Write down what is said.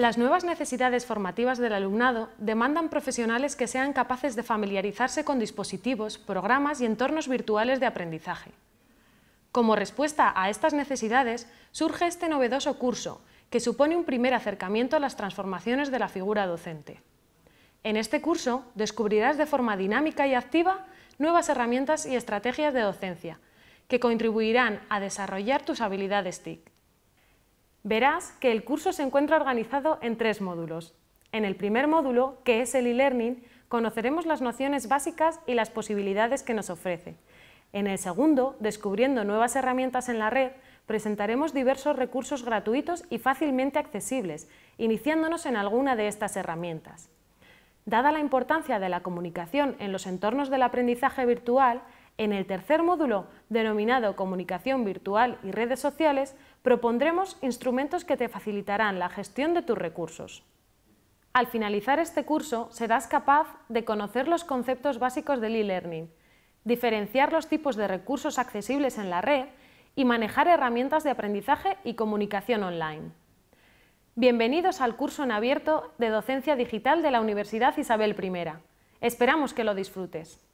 Las nuevas necesidades formativas del alumnado demandan profesionales que sean capaces de familiarizarse con dispositivos, programas y entornos virtuales de aprendizaje. Como respuesta a estas necesidades, surge este novedoso curso, que supone un primer acercamiento a las transformaciones de la figura docente. En este curso descubrirás de forma dinámica y activa nuevas herramientas y estrategias de docencia, que contribuirán a desarrollar tus habilidades TIC. Verás que el curso se encuentra organizado en tres módulos. En el primer módulo, que es el e-learning, conoceremos las nociones básicas y las posibilidades que nos ofrece. En el segundo, descubriendo nuevas herramientas en la red, presentaremos diversos recursos gratuitos y fácilmente accesibles, iniciándonos en alguna de estas herramientas. Dada la importancia de la comunicación en los entornos del aprendizaje virtual, en el tercer módulo, denominado Comunicación Virtual y Redes Sociales, propondremos instrumentos que te facilitarán la gestión de tus recursos. Al finalizar este curso, serás capaz de conocer los conceptos básicos del e-learning, diferenciar los tipos de recursos accesibles en la red y manejar herramientas de aprendizaje y comunicación online. Bienvenidos al curso en abierto de Docencia Digital de la Universidad Isabel I. Esperamos que lo disfrutes.